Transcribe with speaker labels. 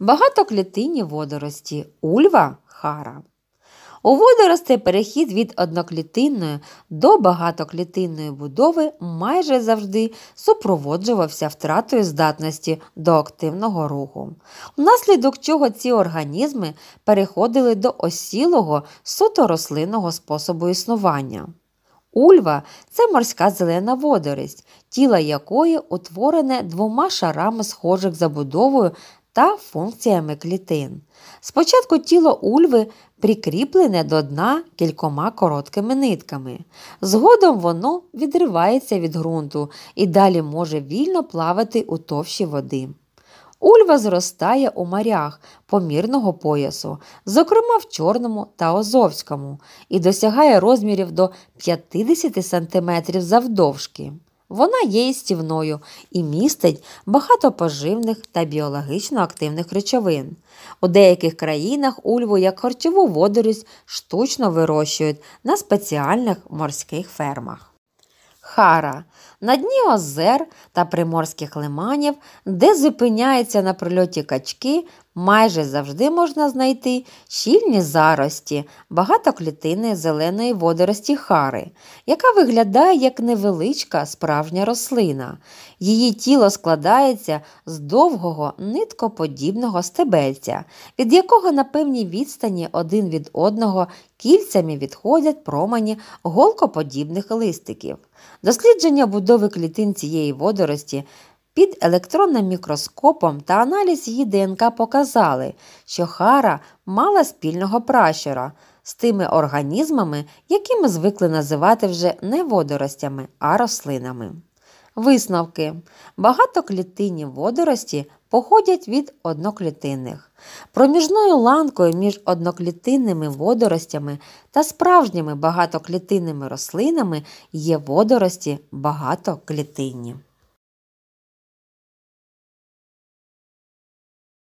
Speaker 1: багатоклітинні водорості ульва хара. У водоростей перехід від одноклітинної до багатоклітинної будови майже завжди супроводжувався втратою здатності до активного руху, внаслідок чого ці організми переходили до осілого суто рослинного способу існування. Ульва це морська зелена водорість, тіло якої утворене двома шарами схожих за будовою та функціями клітин. Спочатку тіло ульви прикріплене до дна кількома короткими нитками. Згодом воно відривається від ґрунту і далі може вільно плавати у товщі води. Ульва зростає у морях помірного поясу, зокрема в Чорному та Озовському, і досягає розмірів до 50 см завдовжки. Вона є істівною і містить багато поживних та біологічно активних речовин. У деяких країнах ульву як харчову водорість штучно вирощують на спеціальних морських фермах. Хара на дні озер та приморських лиманів, де зупиняються на прильоті качки майже завжди можна знайти щільні зарості, багатоклітини зеленої водорості хари, яка виглядає як невеличка справжня рослина. Її тіло складається з довгого ниткоподібного стебельця, від якого на певній відстані один від одного кільцями відходять промені голкоподібних листиків. Дослідження будови клітин цієї водорості. Під електронним мікроскопом та аналіз її ДНК показали, що Хара мала спільного пращура з тими організмами, які ми звикли називати вже не водоростями, а рослинами. Висновки. Багатоклітинні водорості походять від одноклітинних. Проміжною ланкою між одноклітинними водоростями та справжніми багатоклітинними рослинами є водорості багатоклітинні.